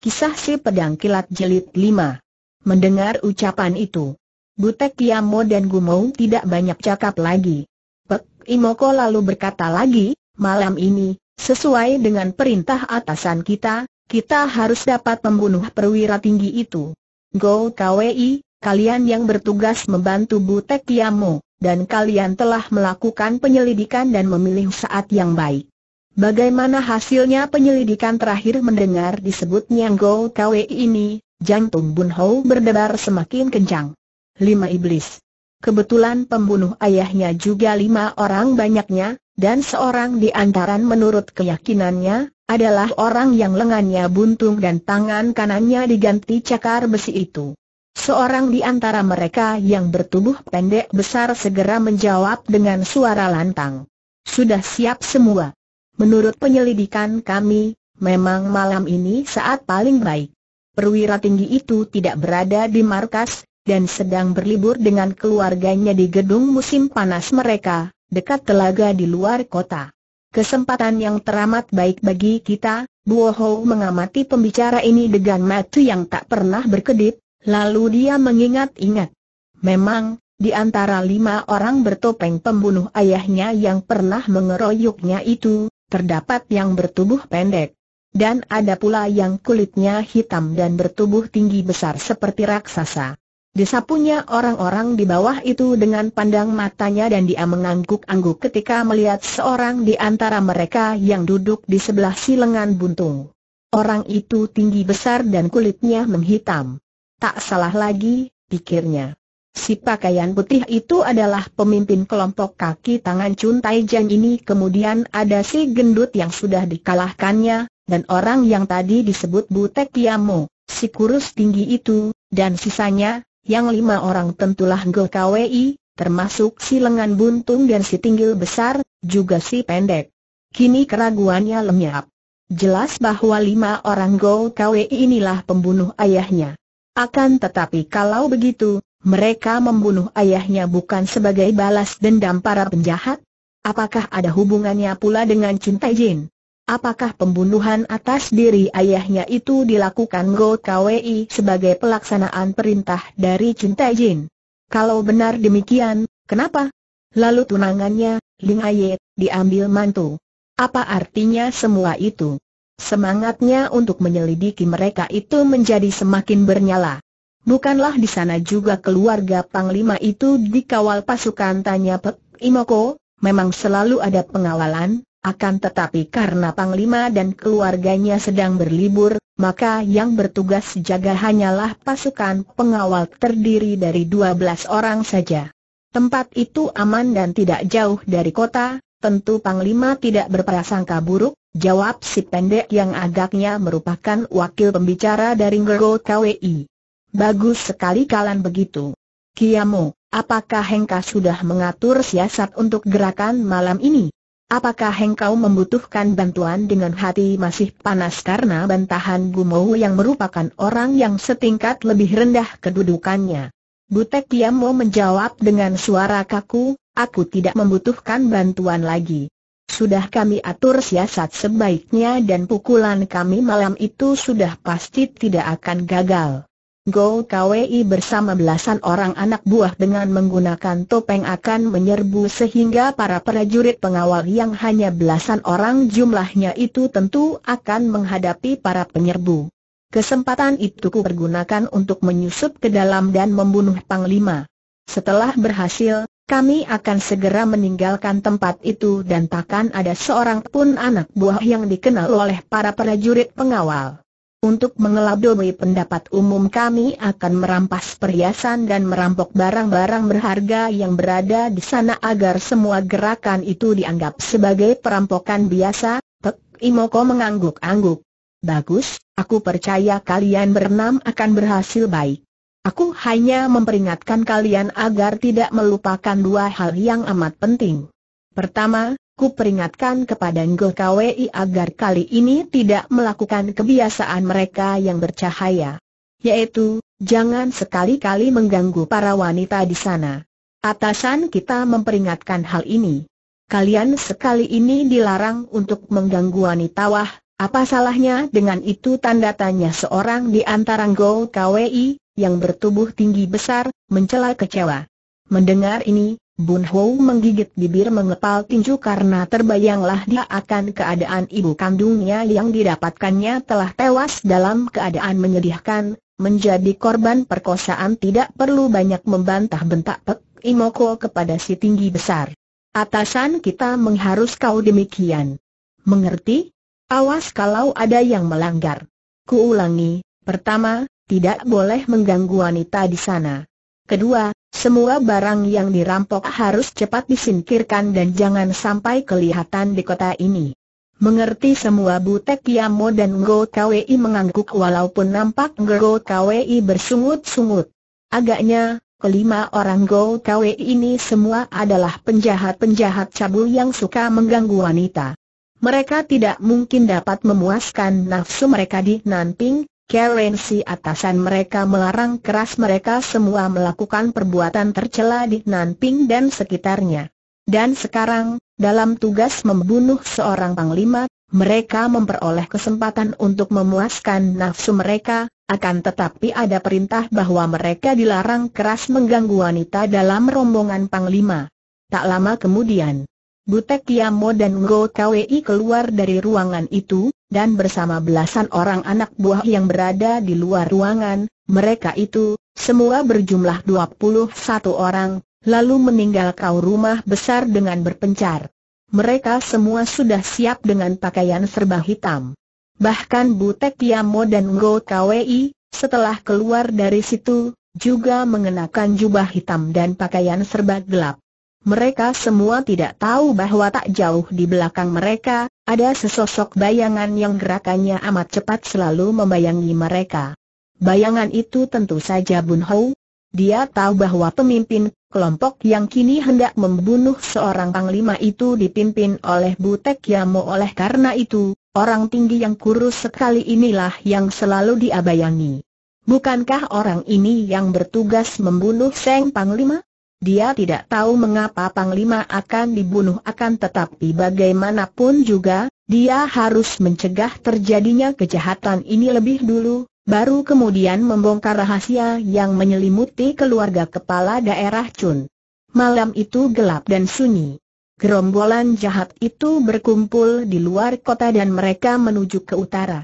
Kisah si pedang kilat Jelit 5. Mendengar ucapan itu, Butek Kiamo dan Gumau tidak banyak cakap lagi. Pek Imoko lalu berkata lagi, malam ini, sesuai dengan perintah atasan kita, kita harus dapat membunuh perwira tinggi itu. Go KWI, kalian yang bertugas membantu Butek Kiamo, dan kalian telah melakukan penyelidikan dan memilih saat yang baik. Bagaimana hasilnya penyelidikan terakhir mendengar disebut Go Kwe ini, jantung Bun Ho berdebar semakin kencang. Lima iblis. Kebetulan pembunuh ayahnya juga lima orang banyaknya, dan seorang di antara menurut keyakinannya, adalah orang yang lengannya buntung dan tangan kanannya diganti cakar besi itu. Seorang di antara mereka yang bertubuh pendek besar segera menjawab dengan suara lantang. Sudah siap semua. Menurut penyelidikan kami, memang malam ini saat paling baik. Perwira tinggi itu tidak berada di markas, dan sedang berlibur dengan keluarganya di gedung musim panas mereka, dekat telaga di luar kota. Kesempatan yang teramat baik bagi kita, Buoho mengamati pembicara ini dengan mata yang tak pernah berkedip, lalu dia mengingat-ingat. Memang, di antara lima orang bertopeng pembunuh ayahnya yang pernah mengeroyoknya itu, terdapat yang bertubuh pendek. Dan ada pula yang kulitnya hitam dan bertubuh tinggi besar seperti raksasa. Disapunya orang-orang di bawah itu dengan pandang matanya dan dia mengangguk-angguk ketika melihat seorang di antara mereka yang duduk di sebelah si lengan buntung. Orang itu tinggi besar dan kulitnya menghitam. Tak salah lagi, pikirnya. Si pakaian putih itu adalah pemimpin kelompok kaki tangan Chun Tai Jan ini kemudian ada si gendut yang sudah dikalahkannya, dan orang yang tadi disebut Butek Piamo, si kurus tinggi itu, dan sisanya, yang lima orang tentulah Go KWI, termasuk si lengan buntung dan si tinggil besar, juga si pendek. Kini keraguannya lenyap. Jelas bahwa lima orang Go KWI inilah pembunuh ayahnya. Akan tetapi kalau begitu, mereka membunuh ayahnya bukan sebagai balas dendam para penjahat? Apakah ada hubungannya pula dengan cinta Jin? Apakah pembunuhan atas diri ayahnya itu dilakukan Go Kwi sebagai pelaksanaan perintah dari cinta Jin? Kalau benar demikian, kenapa? Lalu tunangannya, Ling Aye, diambil mantu. Apa artinya semua itu? Semangatnya untuk menyelidiki mereka itu menjadi semakin bernyala bukanlah di sana juga keluarga Panglima itu dikawal pasukan tanya Pek Imoko, memang selalu ada pengawalan, akan tetapi karena Panglima dan keluarganya sedang berlibur, maka yang bertugas jaga hanyalah pasukan pengawal terdiri dari 12 orang saja. Tempat itu aman dan tidak jauh dari kota, tentu Panglima tidak berprasangka buruk, jawab si pendek yang agaknya merupakan wakil pembicara dari Gergo KWI. Bagus sekali kalian begitu. Kiamu, apakah Hengka sudah mengatur siasat untuk gerakan malam ini? Apakah engkau membutuhkan bantuan dengan hati masih panas karena bantahan Gumou yang merupakan orang yang setingkat lebih rendah kedudukannya? Butek Kiamu menjawab dengan suara kaku, aku tidak membutuhkan bantuan lagi. Sudah kami atur siasat sebaiknya dan pukulan kami malam itu sudah pasti tidak akan gagal. Go Kwi bersama belasan orang anak buah dengan menggunakan topeng akan menyerbu sehingga para prajurit pengawal yang hanya belasan orang jumlahnya itu tentu akan menghadapi para penyerbu. Kesempatan itu kupergunakan untuk menyusup ke dalam dan membunuh Panglima. Setelah berhasil, kami akan segera meninggalkan tempat itu dan takkan ada seorang pun anak buah yang dikenal oleh para prajurit pengawal. Untuk mengelabui pendapat umum kami akan merampas perhiasan dan merampok barang-barang berharga yang berada di sana agar semua gerakan itu dianggap sebagai perampokan biasa, Pek Imoko mengangguk-angguk. Bagus, aku percaya kalian berenam akan berhasil baik. Aku hanya memperingatkan kalian agar tidak melupakan dua hal yang amat penting. Pertama, Ku peringatkan kepada Ngo KWI agar kali ini tidak melakukan kebiasaan mereka yang bercahaya. Yaitu, jangan sekali-kali mengganggu para wanita di sana. Atasan kita memperingatkan hal ini. Kalian sekali ini dilarang untuk mengganggu wanita wah, apa salahnya dengan itu tanda tanya seorang di antara Ngo KWI, yang bertubuh tinggi besar, mencela kecewa. Mendengar ini, Bun Hou menggigit bibir mengepal tinju karena terbayanglah dia akan keadaan ibu kandungnya yang didapatkannya telah tewas dalam keadaan menyedihkan, menjadi korban perkosaan tidak perlu banyak membantah bentak Pek Imoko kepada si tinggi besar. Atasan kita mengharus kau demikian. Mengerti? Awas kalau ada yang melanggar. Kuulangi, pertama, tidak boleh mengganggu wanita di sana. Kedua, semua barang yang dirampok harus cepat disingkirkan dan jangan sampai kelihatan di kota ini. Mengerti semua Butek Yamo dan Ngo Kwei mengangguk walaupun nampak Ngo Kwei bersungut-sungut. Agaknya, kelima orang Ngo Kwei ini semua adalah penjahat-penjahat cabul yang suka mengganggu wanita. Mereka tidak mungkin dapat memuaskan nafsu mereka di Nanping, Kelensi atasan mereka melarang keras mereka semua melakukan perbuatan tercela di Nanping dan sekitarnya. Dan sekarang, dalam tugas membunuh seorang panglima, mereka memperoleh kesempatan untuk memuaskan nafsu mereka, akan tetapi ada perintah bahwa mereka dilarang keras mengganggu wanita dalam rombongan panglima. Tak lama kemudian, Butek Kiamo dan Ngo Kwi keluar dari ruangan itu, dan bersama belasan orang anak buah yang berada di luar ruangan, mereka itu, semua berjumlah 21 orang, lalu meninggal kau rumah besar dengan berpencar. Mereka semua sudah siap dengan pakaian serba hitam. Bahkan Butek Kiamo dan Ngo Kwi, setelah keluar dari situ, juga mengenakan jubah hitam dan pakaian serba gelap. Mereka semua tidak tahu bahwa tak jauh di belakang mereka, ada sesosok bayangan yang gerakannya amat cepat selalu membayangi mereka. Bayangan itu tentu saja Bun Hou. Dia tahu bahwa pemimpin kelompok yang kini hendak membunuh seorang panglima itu dipimpin oleh Butek Yamo oleh karena itu, orang tinggi yang kurus sekali inilah yang selalu diabayangi. Bukankah orang ini yang bertugas membunuh Seng Panglima? Dia tidak tahu mengapa Panglima akan dibunuh akan tetapi bagaimanapun juga, dia harus mencegah terjadinya kejahatan ini lebih dulu, baru kemudian membongkar rahasia yang menyelimuti keluarga kepala daerah Chun. Malam itu gelap dan sunyi. Gerombolan jahat itu berkumpul di luar kota dan mereka menuju ke utara.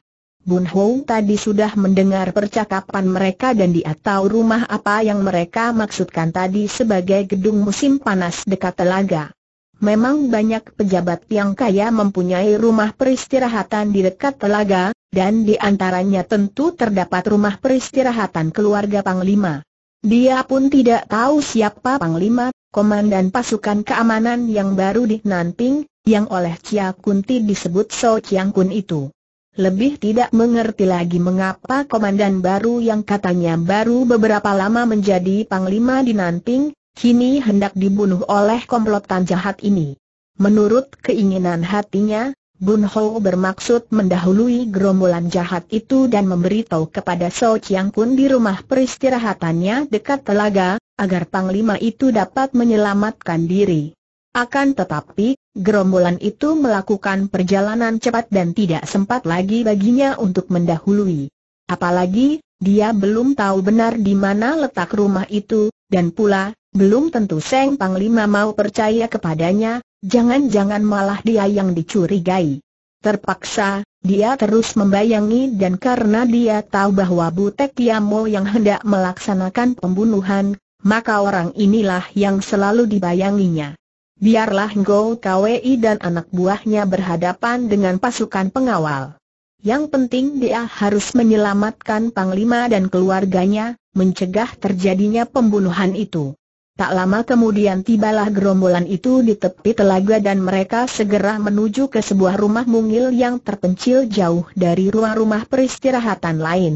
Bun Hong tadi sudah mendengar percakapan mereka dan dia tahu rumah apa yang mereka maksudkan tadi sebagai gedung musim panas dekat telaga. Memang banyak pejabat yang kaya mempunyai rumah peristirahatan di dekat telaga, dan di antaranya tentu terdapat rumah peristirahatan keluarga Panglima. Dia pun tidak tahu siapa Panglima, komandan pasukan keamanan yang baru di Nanping, yang oleh Chia Kunti disebut So Chiang Kun itu lebih tidak mengerti lagi mengapa komandan baru yang katanya baru beberapa lama menjadi panglima di Nanting kini hendak dibunuh oleh komplotan jahat ini. Menurut keinginan hatinya, Bun Ho bermaksud mendahului gerombolan jahat itu dan memberitahu kepada So Chiang Kun di rumah peristirahatannya dekat telaga, agar Panglima itu dapat menyelamatkan diri. Akan tetapi, Gerombolan itu melakukan perjalanan cepat dan tidak sempat lagi baginya untuk mendahului. Apalagi, dia belum tahu benar di mana letak rumah itu, dan pula, belum tentu Seng Panglima mau percaya kepadanya, jangan-jangan malah dia yang dicurigai. Terpaksa, dia terus membayangi dan karena dia tahu bahwa Butek Yamo yang hendak melaksanakan pembunuhan, maka orang inilah yang selalu dibayanginya. Biarlah Go Kwi dan anak buahnya berhadapan dengan pasukan pengawal. Yang penting dia harus menyelamatkan Panglima dan keluarganya, mencegah terjadinya pembunuhan itu. Tak lama kemudian tibalah gerombolan itu di tepi telaga dan mereka segera menuju ke sebuah rumah mungil yang terpencil jauh dari ruang rumah peristirahatan lain.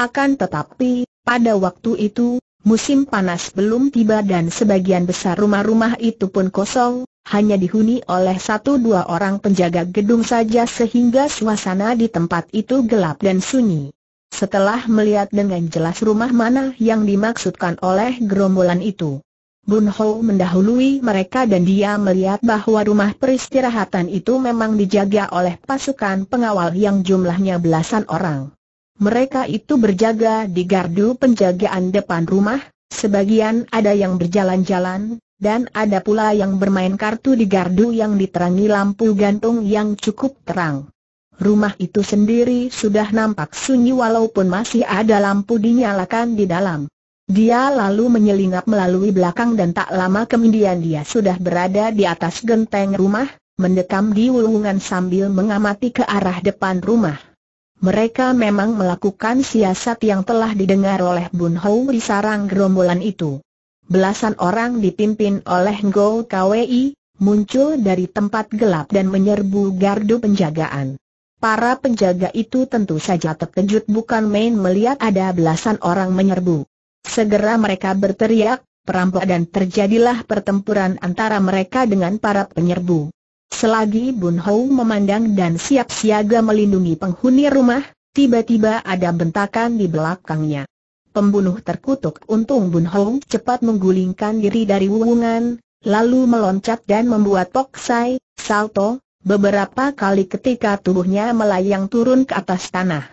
Akan tetapi, pada waktu itu, musim panas belum tiba dan sebagian besar rumah-rumah itu pun kosong, hanya dihuni oleh satu dua orang penjaga gedung saja sehingga suasana di tempat itu gelap dan sunyi. Setelah melihat dengan jelas rumah mana yang dimaksudkan oleh gerombolan itu, Bun Ho mendahului mereka dan dia melihat bahwa rumah peristirahatan itu memang dijaga oleh pasukan pengawal yang jumlahnya belasan orang. Mereka itu berjaga di gardu penjagaan depan rumah, sebagian ada yang berjalan-jalan, dan ada pula yang bermain kartu di gardu yang diterangi lampu gantung yang cukup terang. Rumah itu sendiri sudah nampak sunyi walaupun masih ada lampu dinyalakan di dalam. Dia lalu menyelinap melalui belakang dan tak lama kemudian dia sudah berada di atas genteng rumah, mendekam di wulungan sambil mengamati ke arah depan rumah. Mereka memang melakukan siasat yang telah didengar oleh Bun Hou di sarang gerombolan itu. Belasan orang dipimpin oleh Ngo Kwi, muncul dari tempat gelap dan menyerbu gardu penjagaan. Para penjaga itu tentu saja terkejut bukan main melihat ada belasan orang menyerbu. Segera mereka berteriak, perampok dan terjadilah pertempuran antara mereka dengan para penyerbu. Selagi Bun Hou memandang dan siap siaga melindungi penghuni rumah, tiba-tiba ada bentakan di belakangnya. Pembunuh terkutuk untung Bun Hou cepat menggulingkan diri dari wungan, lalu meloncat dan membuat poksai, salto, beberapa kali ketika tubuhnya melayang turun ke atas tanah.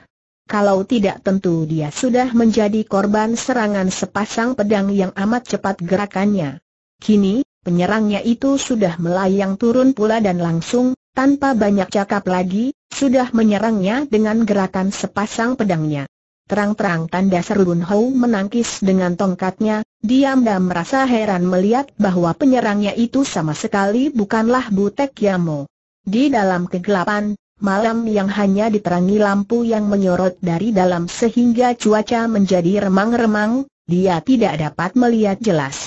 Kalau tidak tentu dia sudah menjadi korban serangan sepasang pedang yang amat cepat gerakannya. Kini, Penyerangnya itu sudah melayang turun pula dan langsung, tanpa banyak cakap lagi, sudah menyerangnya dengan gerakan sepasang pedangnya. Terang-terang tanda Serubun Hou menangkis dengan tongkatnya, diam dan merasa heran melihat bahwa penyerangnya itu sama sekali bukanlah Butek Yamo. Di dalam kegelapan, malam yang hanya diterangi lampu yang menyorot dari dalam sehingga cuaca menjadi remang-remang, dia tidak dapat melihat jelas.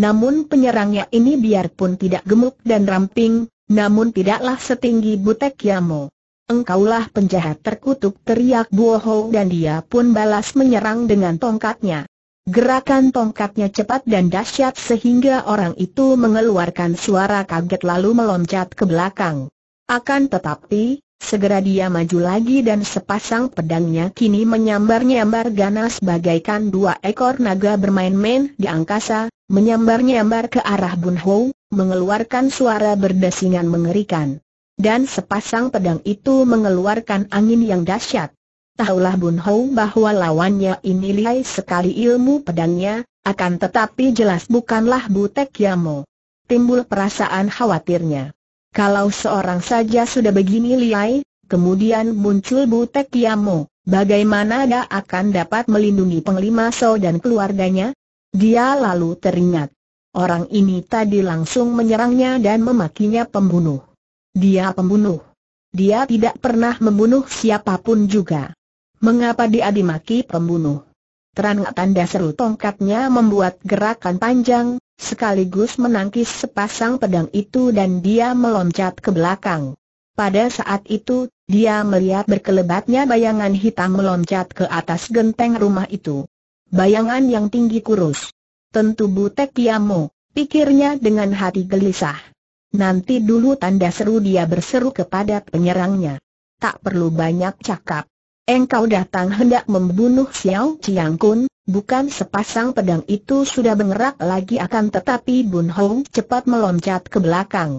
Namun penyerangnya ini biarpun tidak gemuk dan ramping, namun tidaklah setinggi butek Yamo. Engkaulah penjahat terkutuk teriak Buoho dan dia pun balas menyerang dengan tongkatnya. Gerakan tongkatnya cepat dan dahsyat sehingga orang itu mengeluarkan suara kaget lalu meloncat ke belakang. Akan tetapi, Segera dia maju lagi dan sepasang pedangnya kini menyambar-nyambar ganas bagaikan dua ekor naga bermain-main di angkasa, menyambar-nyambar ke arah Bun Ho, mengeluarkan suara berdesingan mengerikan. Dan sepasang pedang itu mengeluarkan angin yang dahsyat. Tahulah Bun Ho bahwa lawannya ini lihai sekali ilmu pedangnya, akan tetapi jelas bukanlah Butek Yamo. Timbul perasaan khawatirnya. Kalau seorang saja sudah begini liai, kemudian muncul Butek Kiamo, bagaimana dia akan dapat melindungi Penglima So dan keluarganya? Dia lalu teringat. Orang ini tadi langsung menyerangnya dan memakinya pembunuh. Dia pembunuh. Dia tidak pernah membunuh siapapun juga. Mengapa dia dimaki pembunuh? Terang tanda seru tongkatnya membuat gerakan panjang, sekaligus menangkis sepasang pedang itu dan dia meloncat ke belakang. Pada saat itu, dia melihat berkelebatnya bayangan hitam meloncat ke atas genteng rumah itu. Bayangan yang tinggi kurus. Tentu butek piamo, pikirnya dengan hati gelisah. Nanti dulu tanda seru dia berseru kepada penyerangnya. Tak perlu banyak cakap. Engkau datang hendak membunuh Xiao Chiang Kun, bukan sepasang pedang itu sudah bergerak lagi akan tetapi Bun Hong cepat meloncat ke belakang.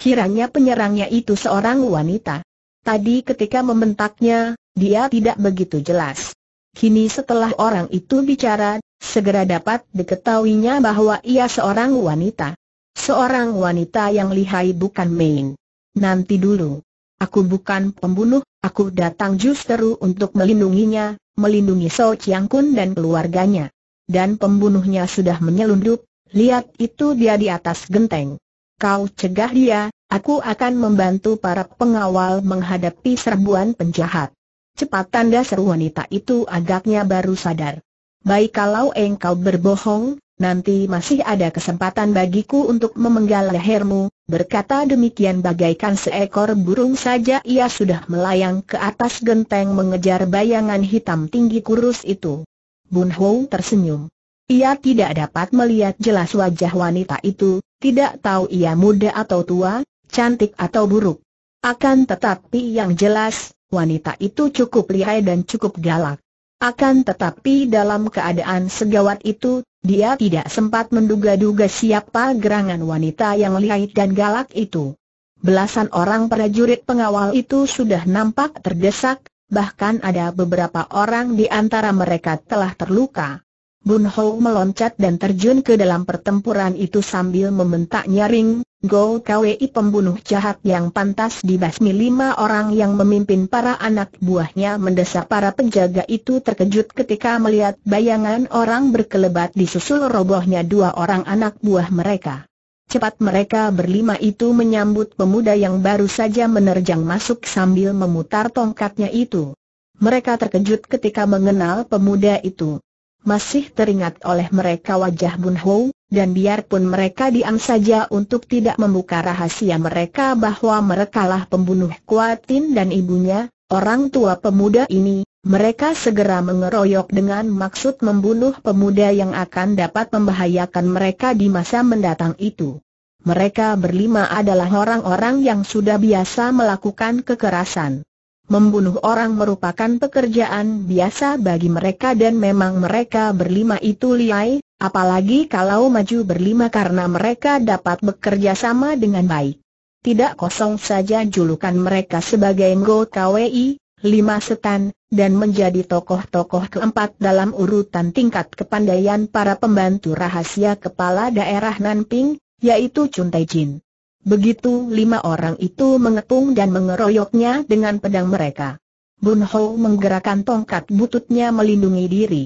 Kiranya penyerangnya itu seorang wanita. Tadi ketika membentaknya, dia tidak begitu jelas. Kini setelah orang itu bicara, segera dapat diketahuinya bahwa ia seorang wanita. Seorang wanita yang lihai bukan main. Nanti dulu. Aku bukan pembunuh, aku datang justru untuk melindunginya, melindungi So Chiang Kun dan keluarganya. Dan pembunuhnya sudah menyelundup, lihat itu dia di atas genteng. Kau cegah dia, aku akan membantu para pengawal menghadapi serbuan penjahat. Cepat tanda seru wanita itu agaknya baru sadar. Baik kalau engkau berbohong, nanti masih ada kesempatan bagiku untuk memenggal lehermu, Berkata demikian bagaikan seekor burung saja ia sudah melayang ke atas genteng mengejar bayangan hitam tinggi kurus itu. Bun Ho tersenyum. Ia tidak dapat melihat jelas wajah wanita itu, tidak tahu ia muda atau tua, cantik atau buruk. Akan tetapi yang jelas, wanita itu cukup lihai dan cukup galak. Akan tetapi dalam keadaan segawat itu, dia tidak sempat menduga-duga siapa gerangan wanita yang lihai dan galak itu. Belasan orang prajurit pengawal itu sudah nampak terdesak, bahkan ada beberapa orang di antara mereka telah terluka. Bun Ho meloncat dan terjun ke dalam pertempuran itu sambil membentak nyaring, Go Kwei pembunuh jahat yang pantas dibasmi lima orang yang memimpin para anak buahnya mendesak para penjaga itu terkejut ketika melihat bayangan orang berkelebat disusul robohnya dua orang anak buah mereka. Cepat mereka berlima itu menyambut pemuda yang baru saja menerjang masuk sambil memutar tongkatnya itu. Mereka terkejut ketika mengenal pemuda itu. Masih teringat oleh mereka wajah Bun Hou, dan biarpun mereka diam saja untuk tidak membuka rahasia mereka bahwa merekalah pembunuh Kuatin dan ibunya, orang tua pemuda ini, mereka segera mengeroyok dengan maksud membunuh pemuda yang akan dapat membahayakan mereka di masa mendatang itu. Mereka berlima adalah orang-orang yang sudah biasa melakukan kekerasan. Membunuh orang merupakan pekerjaan biasa bagi mereka dan memang mereka berlima itu liai, Apalagi kalau maju berlima karena mereka dapat bekerja sama dengan baik. Tidak kosong saja julukan mereka sebagai Ngo KWI, lima setan, dan menjadi tokoh-tokoh keempat dalam urutan tingkat kepandaian para pembantu rahasia kepala daerah Nanping, yaitu Chun Tai Jin. Begitu lima orang itu mengepung dan mengeroyoknya dengan pedang mereka. Bun Ho menggerakkan tongkat bututnya melindungi diri.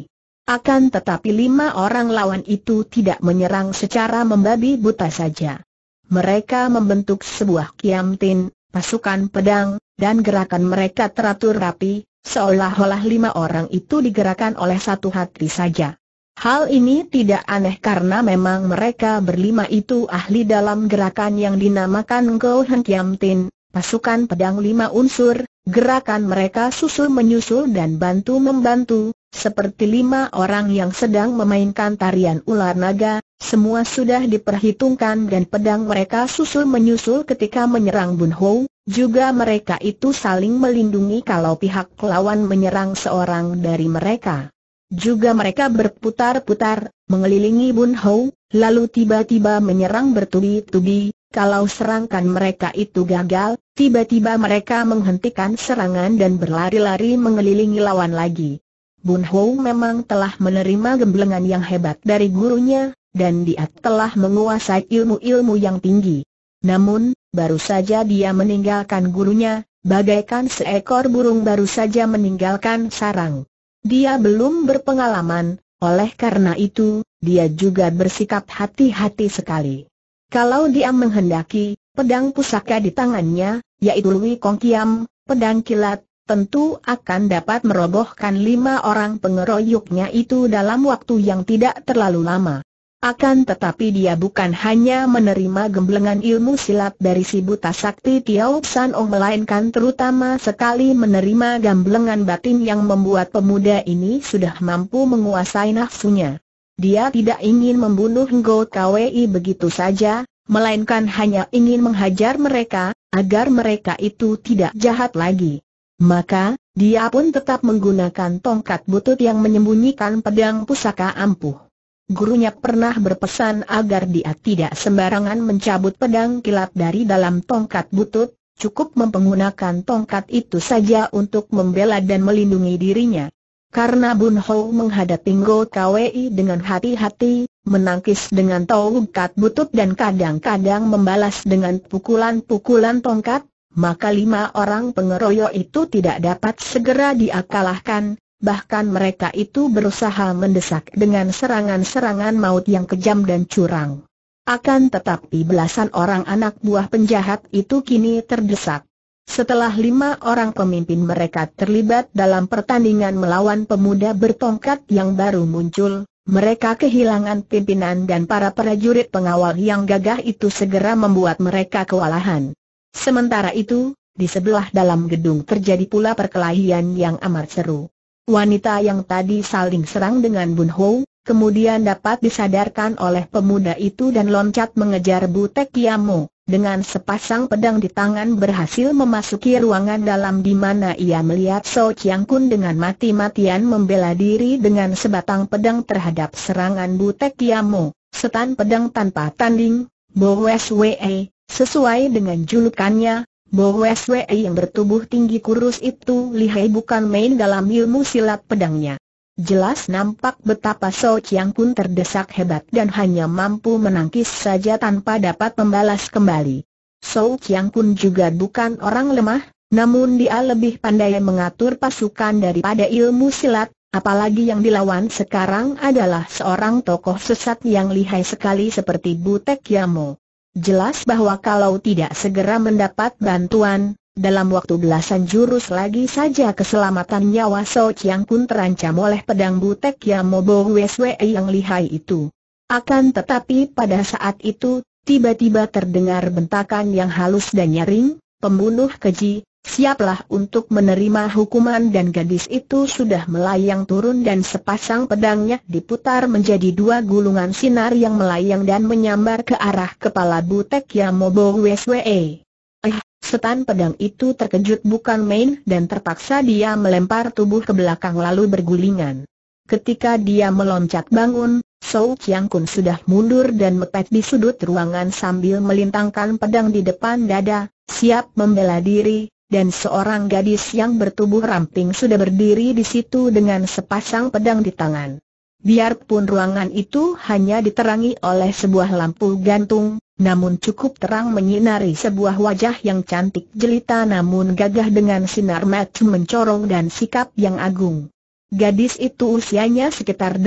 Akan tetapi lima orang lawan itu tidak menyerang secara membabi buta saja. Mereka membentuk sebuah kiamtin, pasukan pedang, dan gerakan mereka teratur rapi, seolah-olah lima orang itu digerakkan oleh satu hati saja. Hal ini tidak aneh karena memang mereka berlima itu ahli dalam gerakan yang dinamakan Gohan Kiamtin, pasukan pedang lima unsur, gerakan mereka susul menyusul dan bantu-membantu, seperti lima orang yang sedang memainkan tarian ular naga, semua sudah diperhitungkan dan pedang mereka susul-menyusul ketika menyerang Bun Hou, juga mereka itu saling melindungi kalau pihak lawan menyerang seorang dari mereka. Juga mereka berputar-putar, mengelilingi Bun Hou, lalu tiba-tiba menyerang bertubi-tubi, kalau serangkan mereka itu gagal, tiba-tiba mereka menghentikan serangan dan berlari-lari mengelilingi lawan lagi. Bun Hou memang telah menerima gemblengan yang hebat dari gurunya, dan dia telah menguasai ilmu-ilmu yang tinggi. Namun, baru saja dia meninggalkan gurunya, bagaikan seekor burung baru saja meninggalkan sarang. Dia belum berpengalaman, oleh karena itu, dia juga bersikap hati-hati sekali. Kalau dia menghendaki, pedang pusaka di tangannya, yaitu Lui Kong Kiam, pedang kilat, tentu akan dapat merobohkan lima orang pengeroyoknya itu dalam waktu yang tidak terlalu lama. Akan tetapi dia bukan hanya menerima gemblengan ilmu silat dari si buta sakti Tiao San Ong melainkan terutama sekali menerima gemblengan batin yang membuat pemuda ini sudah mampu menguasai nafsunya. Dia tidak ingin membunuh Ngo Kwei begitu saja, melainkan hanya ingin menghajar mereka, agar mereka itu tidak jahat lagi. Maka, dia pun tetap menggunakan tongkat butut yang menyembunyikan pedang pusaka ampuh. Gurunya pernah berpesan agar dia tidak sembarangan mencabut pedang kilat dari dalam tongkat butut, cukup mempergunakan tongkat itu saja untuk membela dan melindungi dirinya. Karena Bun Ho menghadapi Ngo Kwi dengan hati-hati, menangkis dengan tongkat butut dan kadang-kadang membalas dengan pukulan-pukulan tongkat, maka lima orang pengeroyok itu tidak dapat segera diakalahkan, bahkan mereka itu berusaha mendesak dengan serangan-serangan maut yang kejam dan curang. Akan tetapi belasan orang anak buah penjahat itu kini terdesak. Setelah lima orang pemimpin mereka terlibat dalam pertandingan melawan pemuda bertongkat yang baru muncul, mereka kehilangan pimpinan dan para prajurit pengawal yang gagah itu segera membuat mereka kewalahan. Sementara itu, di sebelah dalam gedung terjadi pula perkelahian yang amat seru. Wanita yang tadi saling serang dengan Bun Ho, kemudian dapat disadarkan oleh pemuda itu dan loncat mengejar Butek Kiamo, dengan sepasang pedang di tangan berhasil memasuki ruangan dalam di mana ia melihat So Chiang Kun dengan mati-matian membela diri dengan sebatang pedang terhadap serangan Butek Kiamo, setan pedang tanpa tanding, Bo Wei Sesuai dengan julukannya, Bo Wei yang bertubuh tinggi kurus itu lihai bukan main dalam ilmu silat pedangnya. Jelas nampak betapa So Chiang pun terdesak hebat dan hanya mampu menangkis saja tanpa dapat membalas kembali. So Chiang pun juga bukan orang lemah, namun dia lebih pandai mengatur pasukan daripada ilmu silat, apalagi yang dilawan sekarang adalah seorang tokoh sesat yang lihai sekali seperti Butek Yamo. Jelas bahwa kalau tidak segera mendapat bantuan, dalam waktu belasan jurus lagi saja keselamatan nyawa So Chiang pun terancam oleh pedang butek yang Yamobo WSW yang lihai itu. Akan tetapi pada saat itu, tiba-tiba terdengar bentakan yang halus dan nyaring, pembunuh keji, Siaplah untuk menerima hukuman dan gadis itu sudah melayang turun dan sepasang pedangnya diputar menjadi dua gulungan sinar yang melayang dan menyambar ke arah kepala Butek Yamobo Weswe. Eh, setan pedang itu terkejut bukan main dan terpaksa dia melempar tubuh ke belakang lalu bergulingan. Ketika dia meloncat bangun, Sou Chiang Kun sudah mundur dan mepet di sudut ruangan sambil melintangkan pedang di depan dada, siap membela diri, dan seorang gadis yang bertubuh ramping sudah berdiri di situ dengan sepasang pedang di tangan. Biarpun ruangan itu hanya diterangi oleh sebuah lampu gantung, namun cukup terang menyinari sebuah wajah yang cantik jelita namun gagah dengan sinar mata mencorong dan sikap yang agung. Gadis itu usianya sekitar 18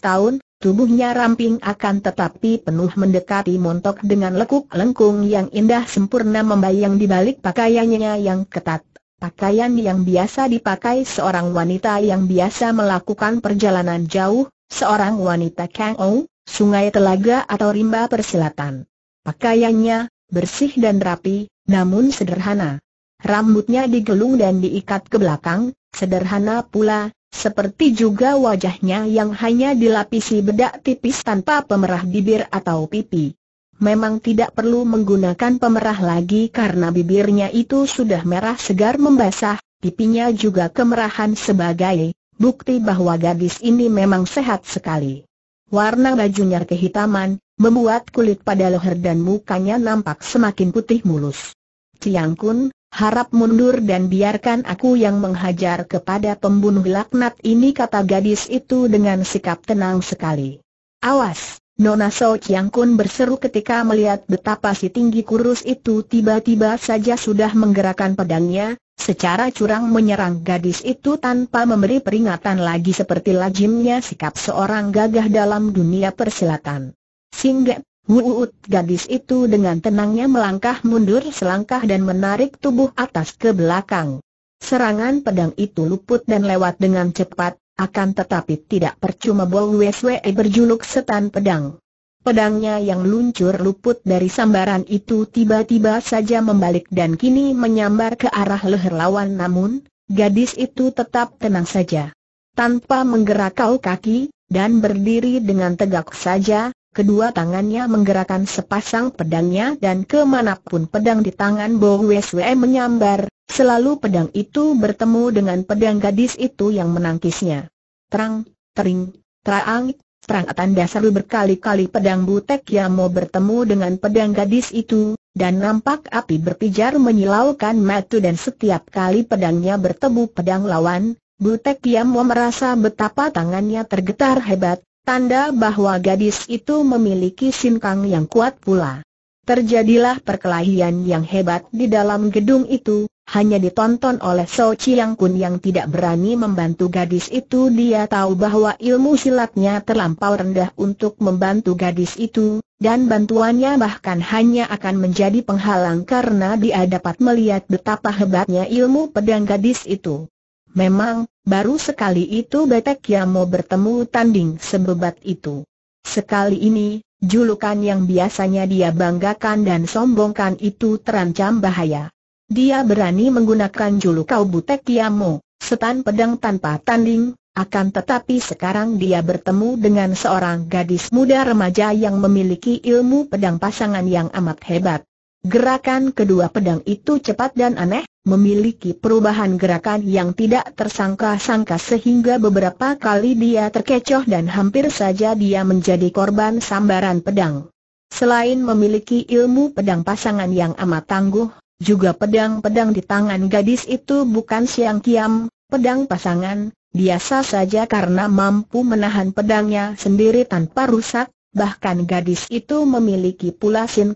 tahun, Tubuhnya ramping akan tetapi penuh mendekati montok dengan lekuk lengkung yang indah sempurna membayang di balik pakaiannya yang ketat. Pakaian yang biasa dipakai seorang wanita yang biasa melakukan perjalanan jauh, seorang wanita Kang Ou, sungai telaga atau rimba persilatan. Pakaiannya, bersih dan rapi, namun sederhana. Rambutnya digelung dan diikat ke belakang, sederhana pula, seperti juga wajahnya yang hanya dilapisi bedak tipis tanpa pemerah bibir atau pipi. Memang tidak perlu menggunakan pemerah lagi karena bibirnya itu sudah merah segar membasah, pipinya juga kemerahan sebagai bukti bahwa gadis ini memang sehat sekali. Warna bajunya kehitaman, membuat kulit pada leher dan mukanya nampak semakin putih mulus. Tiang Kun, harap mundur dan biarkan aku yang menghajar kepada pembunuh laknat ini kata gadis itu dengan sikap tenang sekali. Awas, Nona So Chiang Kun berseru ketika melihat betapa si tinggi kurus itu tiba-tiba saja sudah menggerakkan pedangnya, secara curang menyerang gadis itu tanpa memberi peringatan lagi seperti lajimnya sikap seorang gagah dalam dunia persilatan. Singgah Wuut gadis itu dengan tenangnya melangkah mundur selangkah dan menarik tubuh atas ke belakang. Serangan pedang itu luput dan lewat dengan cepat, akan tetapi tidak percuma Bo Weswe berjuluk setan pedang. Pedangnya yang luncur luput dari sambaran itu tiba-tiba saja membalik dan kini menyambar ke arah leher lawan namun, gadis itu tetap tenang saja. Tanpa menggerakkan kaki, dan berdiri dengan tegak saja, Kedua tangannya menggerakkan sepasang pedangnya dan kemanapun pedang di tangan Bo Weswe menyambar, selalu pedang itu bertemu dengan pedang gadis itu yang menangkisnya. Terang, tering, terang, terang tanda seru berkali-kali pedang butek Yamo bertemu dengan pedang gadis itu, dan nampak api berpijar menyilaukan matu dan setiap kali pedangnya bertemu pedang lawan, Butek Piamo merasa betapa tangannya tergetar hebat, Tanda bahwa gadis itu memiliki sinkang yang kuat pula. Terjadilah perkelahian yang hebat di dalam gedung itu, hanya ditonton oleh So Chiang Kun yang tidak berani membantu gadis itu dia tahu bahwa ilmu silatnya terlampau rendah untuk membantu gadis itu, dan bantuannya bahkan hanya akan menjadi penghalang karena dia dapat melihat betapa hebatnya ilmu pedang gadis itu. Memang, baru sekali itu Betek Yamo bertemu tanding sebebat itu. Sekali ini, julukan yang biasanya dia banggakan dan sombongkan itu terancam bahaya. Dia berani menggunakan julukan Butek Yamo, setan pedang tanpa tanding, akan tetapi sekarang dia bertemu dengan seorang gadis muda remaja yang memiliki ilmu pedang pasangan yang amat hebat. Gerakan kedua pedang itu cepat dan aneh, memiliki perubahan gerakan yang tidak tersangka-sangka sehingga beberapa kali dia terkecoh dan hampir saja dia menjadi korban sambaran pedang. Selain memiliki ilmu pedang pasangan yang amat tangguh, juga pedang-pedang di tangan gadis itu bukan siang kiam, pedang pasangan, biasa saja karena mampu menahan pedangnya sendiri tanpa rusak, bahkan gadis itu memiliki pula sin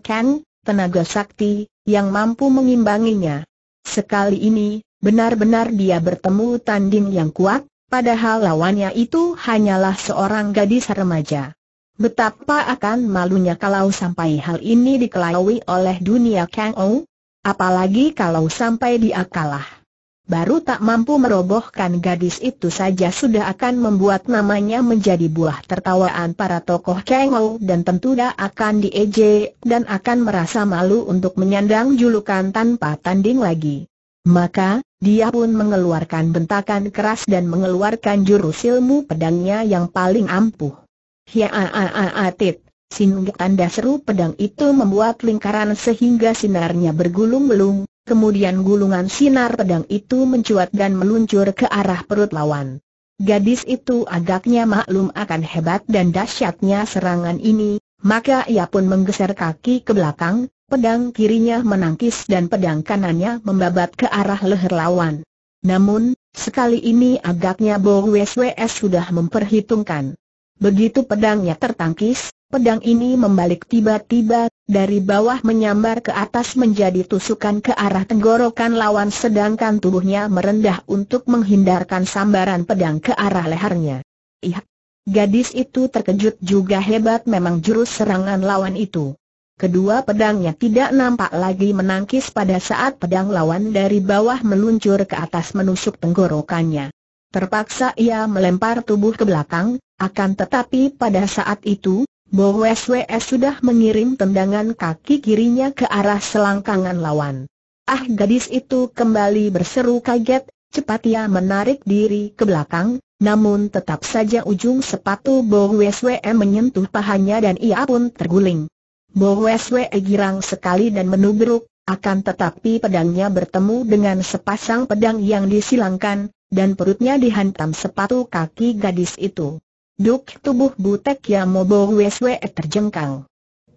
tenaga sakti, yang mampu mengimbanginya. Sekali ini, benar-benar dia bertemu tanding yang kuat, padahal lawannya itu hanyalah seorang gadis remaja. Betapa akan malunya kalau sampai hal ini dikelawui oleh dunia Kang Ou, apalagi kalau sampai dia kalah baru tak mampu merobohkan gadis itu saja sudah akan membuat namanya menjadi buah tertawaan para tokoh Kengo dan tentu dia akan diejek dan akan merasa malu untuk menyandang julukan tanpa tanding lagi. Maka, dia pun mengeluarkan bentakan keras dan mengeluarkan jurus ilmu pedangnya yang paling ampuh. Hiaaaatit, tanda seru pedang itu membuat lingkaran sehingga sinarnya bergulung-gulung, Kemudian gulungan sinar pedang itu mencuat dan meluncur ke arah perut lawan. Gadis itu agaknya maklum akan hebat dan dahsyatnya serangan ini, maka ia pun menggeser kaki ke belakang, pedang kirinya menangkis dan pedang kanannya membabat ke arah leher lawan. Namun, sekali ini agaknya Bo WSWS sudah memperhitungkan. Begitu pedangnya tertangkis, pedang ini membalik tiba-tiba dari bawah menyambar ke atas menjadi tusukan ke arah tenggorokan lawan sedangkan tubuhnya merendah untuk menghindarkan sambaran pedang ke arah lehernya. Ih, gadis itu terkejut juga hebat memang jurus serangan lawan itu. Kedua pedangnya tidak nampak lagi menangkis pada saat pedang lawan dari bawah meluncur ke atas menusuk tenggorokannya. Terpaksa ia melempar tubuh ke belakang, akan tetapi pada saat itu, Mo Wes sudah mengirim tendangan kaki kirinya ke arah selangkangan lawan. Ah gadis itu kembali berseru kaget, cepat ia menarik diri ke belakang, namun tetap saja ujung sepatu Bo Weswe menyentuh pahanya dan ia pun terguling. Bo Weswe girang sekali dan menubruk, akan tetapi pedangnya bertemu dengan sepasang pedang yang disilangkan, dan perutnya dihantam sepatu kaki gadis itu. Duk tubuh Butek Yamo Weswe terjengkang.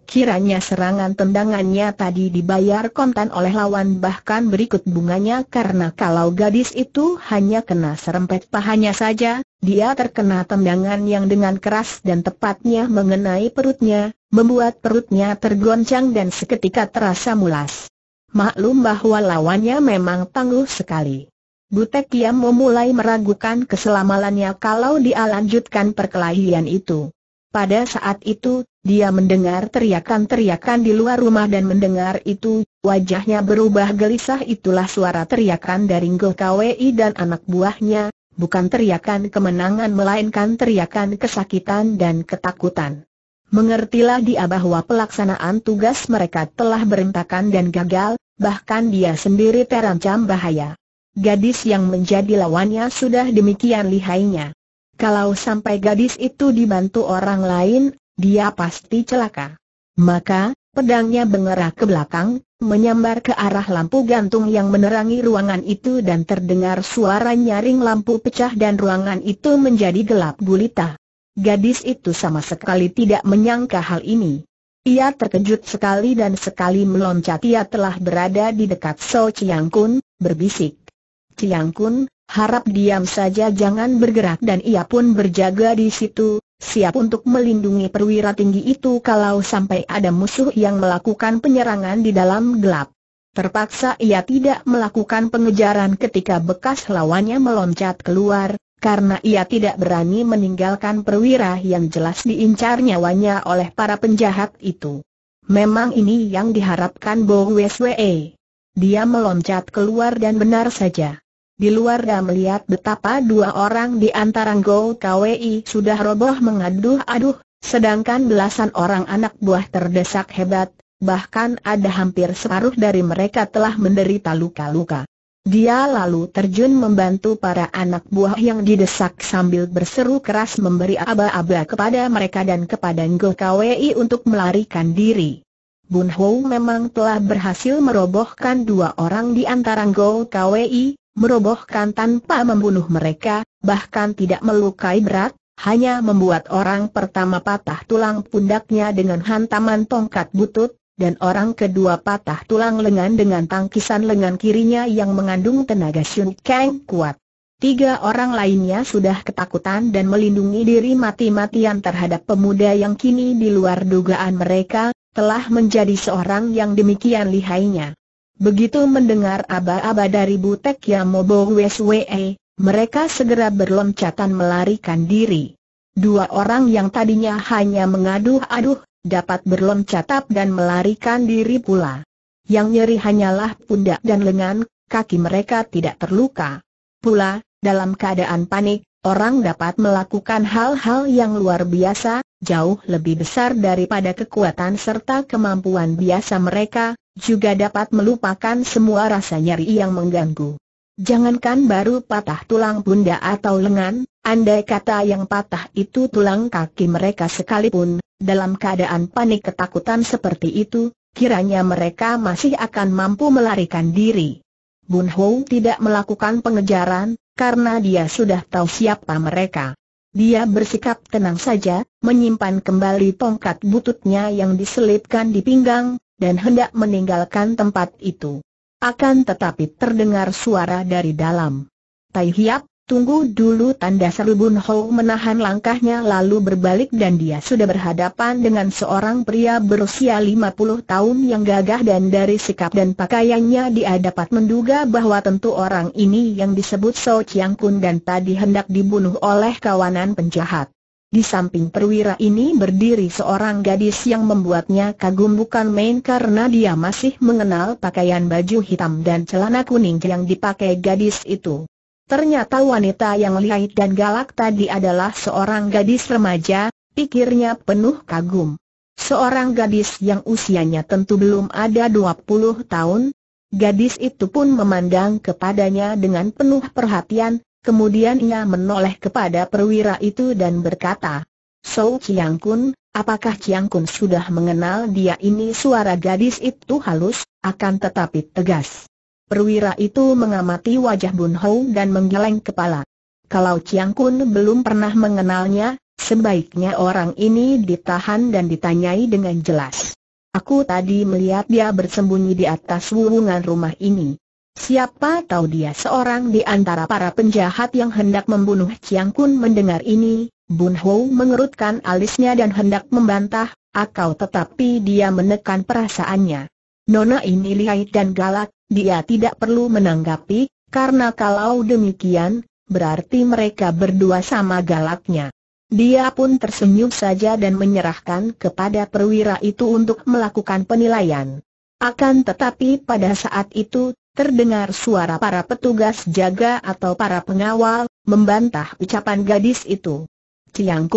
Kiranya serangan tendangannya tadi dibayar kontan oleh lawan bahkan berikut bunganya karena kalau gadis itu hanya kena serempet pahanya saja, dia terkena tendangan yang dengan keras dan tepatnya mengenai perutnya, membuat perutnya tergoncang dan seketika terasa mulas. Maklum bahwa lawannya memang tangguh sekali. Butek Kiam memulai meragukan keselamalannya kalau dia lanjutkan perkelahian itu. Pada saat itu, dia mendengar teriakan-teriakan di luar rumah dan mendengar itu, wajahnya berubah gelisah itulah suara teriakan dari Ngo Kwi dan anak buahnya, bukan teriakan kemenangan melainkan teriakan kesakitan dan ketakutan. Mengertilah dia bahwa pelaksanaan tugas mereka telah berentakan dan gagal, bahkan dia sendiri terancam bahaya. Gadis yang menjadi lawannya sudah demikian lihainya. Kalau sampai gadis itu dibantu orang lain, dia pasti celaka. Maka, pedangnya bergerak ke belakang, menyambar ke arah lampu gantung yang menerangi ruangan itu dan terdengar suara nyaring lampu pecah dan ruangan itu menjadi gelap gulita. Gadis itu sama sekali tidak menyangka hal ini. Ia terkejut sekali dan sekali meloncat ia telah berada di dekat So Chiang Kun, berbisik. Tiang Kun, harap diam saja jangan bergerak dan ia pun berjaga di situ, siap untuk melindungi perwira tinggi itu kalau sampai ada musuh yang melakukan penyerangan di dalam gelap. Terpaksa ia tidak melakukan pengejaran ketika bekas lawannya meloncat keluar, karena ia tidak berani meninggalkan perwira yang jelas diincar nyawanya oleh para penjahat itu. Memang ini yang diharapkan Bo Weswe. Dia meloncat keluar dan benar saja. Di luar dia melihat betapa dua orang di antara Go KWI sudah roboh mengaduh-aduh, sedangkan belasan orang anak buah terdesak hebat, bahkan ada hampir separuh dari mereka telah menderita luka-luka. Dia lalu terjun membantu para anak buah yang didesak sambil berseru keras memberi aba-aba kepada mereka dan kepada Ngo KWI untuk melarikan diri. Bun Ho memang telah berhasil merobohkan dua orang di antara Go Kwei, merobohkan tanpa membunuh mereka, bahkan tidak melukai berat, hanya membuat orang pertama patah tulang pundaknya dengan hantaman tongkat butut, dan orang kedua patah tulang lengan dengan tangkisan lengan kirinya yang mengandung tenaga Shun Kang kuat. Tiga orang lainnya sudah ketakutan dan melindungi diri mati-matian terhadap pemuda yang kini di luar dugaan mereka, telah menjadi seorang yang demikian lihainya. Begitu mendengar aba-aba dari Butek Yamobo WSWE, mereka segera berloncatan melarikan diri. Dua orang yang tadinya hanya mengaduh-aduh, dapat berloncatap dan melarikan diri pula. Yang nyeri hanyalah pundak dan lengan, kaki mereka tidak terluka. Pula, dalam keadaan panik, orang dapat melakukan hal-hal yang luar biasa, jauh lebih besar daripada kekuatan serta kemampuan biasa mereka, juga dapat melupakan semua rasa nyeri yang mengganggu. Jangankan baru patah tulang bunda atau lengan, andai kata yang patah itu tulang kaki mereka sekalipun, dalam keadaan panik ketakutan seperti itu, kiranya mereka masih akan mampu melarikan diri. Bun Hou tidak melakukan pengejaran, karena dia sudah tahu siapa mereka. Dia bersikap tenang saja, menyimpan kembali tongkat bututnya yang diselipkan di pinggang, dan hendak meninggalkan tempat itu. Akan tetapi terdengar suara dari dalam. Tai Hiap, Tunggu dulu tanda seru Bun Hou menahan langkahnya lalu berbalik dan dia sudah berhadapan dengan seorang pria berusia 50 tahun yang gagah dan dari sikap dan pakaiannya dia dapat menduga bahwa tentu orang ini yang disebut So Chiang Kun dan tadi hendak dibunuh oleh kawanan penjahat. Di samping perwira ini berdiri seorang gadis yang membuatnya kagum bukan main karena dia masih mengenal pakaian baju hitam dan celana kuning yang dipakai gadis itu. Ternyata wanita yang lihai dan galak tadi adalah seorang gadis remaja, pikirnya penuh kagum. Seorang gadis yang usianya tentu belum ada 20 tahun, gadis itu pun memandang kepadanya dengan penuh perhatian, kemudian ia menoleh kepada perwira itu dan berkata, "So, Chiang Kun, apakah Chiang Kun sudah mengenal dia ini suara gadis itu halus, akan tetapi tegas. Perwira itu mengamati wajah Bun Hou dan menggeleng kepala. Kalau Chiang Kun belum pernah mengenalnya, sebaiknya orang ini ditahan dan ditanyai dengan jelas. Aku tadi melihat dia bersembunyi di atas wulungan rumah ini. Siapa tahu dia seorang di antara para penjahat yang hendak membunuh Chiang Kun mendengar ini, Bun Hou mengerutkan alisnya dan hendak membantah, akau tetapi dia menekan perasaannya. Nona ini lihai dan galak, dia tidak perlu menanggapi, karena kalau demikian, berarti mereka berdua sama galaknya. Dia pun tersenyum saja dan menyerahkan kepada perwira itu untuk melakukan penilaian. Akan tetapi pada saat itu, terdengar suara para petugas jaga atau para pengawal, membantah ucapan gadis itu. Ciang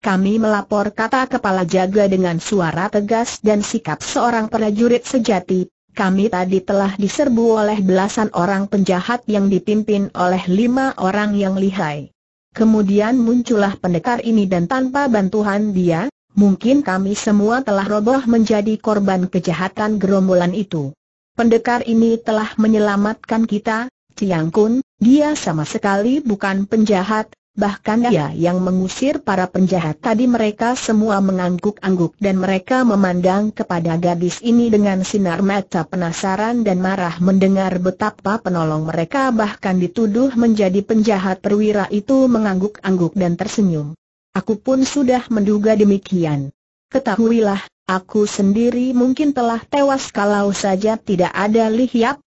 kami melapor kata kepala jaga dengan suara tegas dan sikap seorang prajurit sejati. Kami tadi telah diserbu oleh belasan orang penjahat yang dipimpin oleh lima orang yang lihai. Kemudian muncullah pendekar ini dan tanpa bantuan dia, mungkin kami semua telah roboh menjadi korban kejahatan gerombolan itu. Pendekar ini telah menyelamatkan kita, Ciang Kun, dia sama sekali bukan penjahat, bahkan dia yang mengusir para penjahat tadi mereka semua mengangguk-angguk dan mereka memandang kepada gadis ini dengan sinar mata penasaran dan marah mendengar betapa penolong mereka bahkan dituduh menjadi penjahat perwira itu mengangguk-angguk dan tersenyum. Aku pun sudah menduga demikian. Ketahuilah, aku sendiri mungkin telah tewas kalau saja tidak ada Li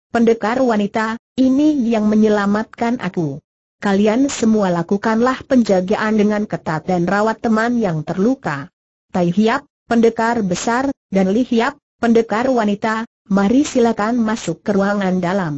pendekar wanita, ini yang menyelamatkan aku. Kalian semua lakukanlah penjagaan dengan ketat dan rawat teman yang terluka. Tai Hiap, pendekar besar, dan Li Hiap, pendekar wanita, mari silakan masuk ke ruangan dalam.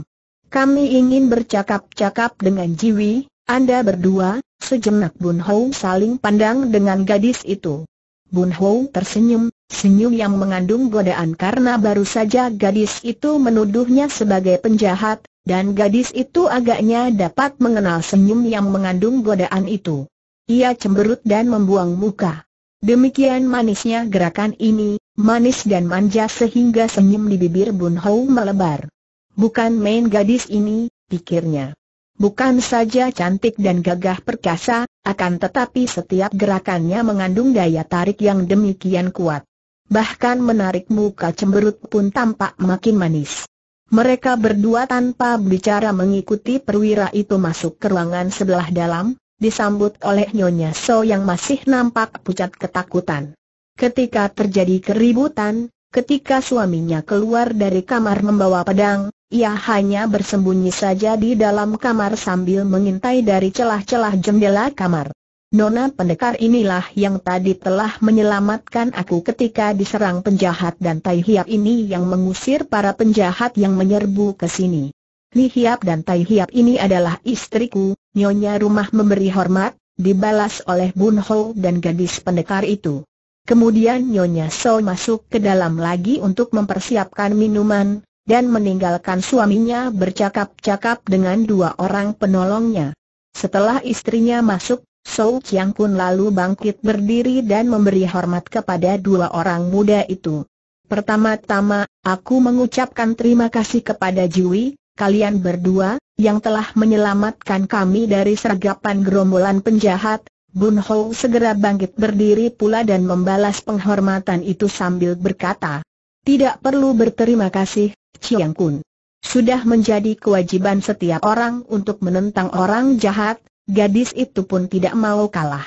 Kami ingin bercakap-cakap dengan Jiwi, Anda berdua, sejenak Bun Hou saling pandang dengan gadis itu. Bun Hou tersenyum, senyum yang mengandung godaan karena baru saja gadis itu menuduhnya sebagai penjahat, dan gadis itu agaknya dapat mengenal senyum yang mengandung godaan itu. Ia cemberut dan membuang muka. Demikian manisnya gerakan ini, manis dan manja sehingga senyum di bibir Bun Hou melebar. Bukan main gadis ini, pikirnya. Bukan saja cantik dan gagah perkasa, akan tetapi setiap gerakannya mengandung daya tarik yang demikian kuat. Bahkan menarik muka cemberut pun tampak makin manis. Mereka berdua tanpa bicara mengikuti perwira itu masuk ke ruangan sebelah dalam, disambut oleh Nyonya So yang masih nampak pucat ketakutan. Ketika terjadi keributan, ketika suaminya keluar dari kamar membawa pedang, ia hanya bersembunyi saja di dalam kamar sambil mengintai dari celah-celah jendela kamar. Nona pendekar inilah yang tadi telah menyelamatkan aku ketika diserang penjahat dan Tai Hiap ini yang mengusir para penjahat yang menyerbu ke sini. Li Hiap dan Tai Hiap ini adalah istriku, nyonya rumah memberi hormat, dibalas oleh Bun Ho dan gadis pendekar itu. Kemudian nyonya So masuk ke dalam lagi untuk mempersiapkan minuman, dan meninggalkan suaminya bercakap-cakap dengan dua orang penolongnya. Setelah istrinya masuk, Sou Chiang pun lalu bangkit berdiri dan memberi hormat kepada dua orang muda itu. Pertama-tama, aku mengucapkan terima kasih kepada Jui, kalian berdua, yang telah menyelamatkan kami dari sergapan gerombolan penjahat. Bun Ho segera bangkit berdiri pula dan membalas penghormatan itu sambil berkata, Tidak perlu berterima kasih, Chiang Kun. Sudah menjadi kewajiban setiap orang untuk menentang orang jahat, gadis itu pun tidak mau kalah.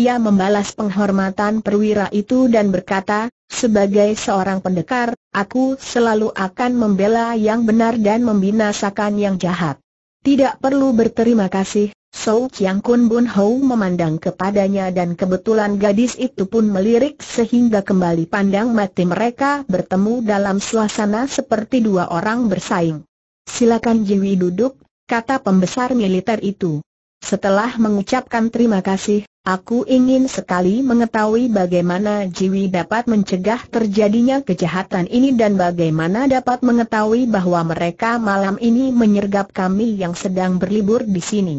Ia membalas penghormatan perwira itu dan berkata, sebagai seorang pendekar, aku selalu akan membela yang benar dan membinasakan yang jahat. Tidak perlu berterima kasih, Sou Chiang Kun Bun Hou memandang kepadanya dan kebetulan gadis itu pun melirik sehingga kembali pandang mati mereka bertemu dalam suasana seperti dua orang bersaing. Silakan Jiwi duduk, kata pembesar militer itu. Setelah mengucapkan terima kasih, aku ingin sekali mengetahui bagaimana Jiwi dapat mencegah terjadinya kejahatan ini dan bagaimana dapat mengetahui bahwa mereka malam ini menyergap kami yang sedang berlibur di sini.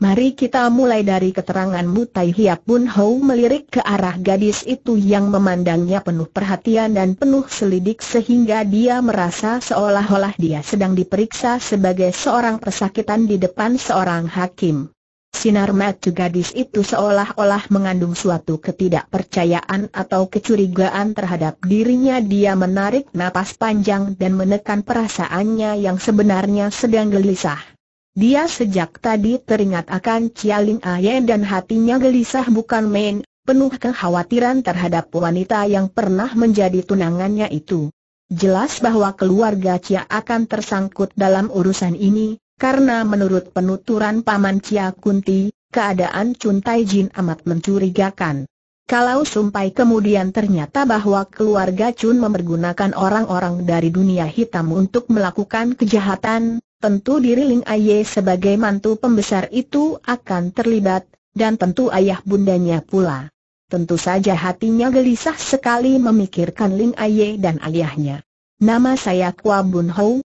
Mari kita mulai dari keterangan Tai Hiap Bun Hou melirik ke arah gadis itu yang memandangnya penuh perhatian dan penuh selidik sehingga dia merasa seolah-olah dia sedang diperiksa sebagai seorang pesakitan di depan seorang hakim. Sinar mata gadis itu seolah-olah mengandung suatu ketidakpercayaan atau kecurigaan terhadap dirinya Dia menarik napas panjang dan menekan perasaannya yang sebenarnya sedang gelisah Dia sejak tadi teringat akan Cialing Aye dan hatinya gelisah bukan main Penuh kekhawatiran terhadap wanita yang pernah menjadi tunangannya itu Jelas bahwa keluarga Cia akan tersangkut dalam urusan ini karena menurut penuturan Paman Cia Kunti, keadaan Chun Tai Jin amat mencurigakan. Kalau sumpai kemudian ternyata bahwa keluarga Chun memergunakan orang-orang dari dunia hitam untuk melakukan kejahatan, tentu diri Ling Aye sebagai mantu pembesar itu akan terlibat, dan tentu ayah bundanya pula. Tentu saja hatinya gelisah sekali memikirkan Ling Aye dan ayahnya. Nama saya Kwa Bun Hou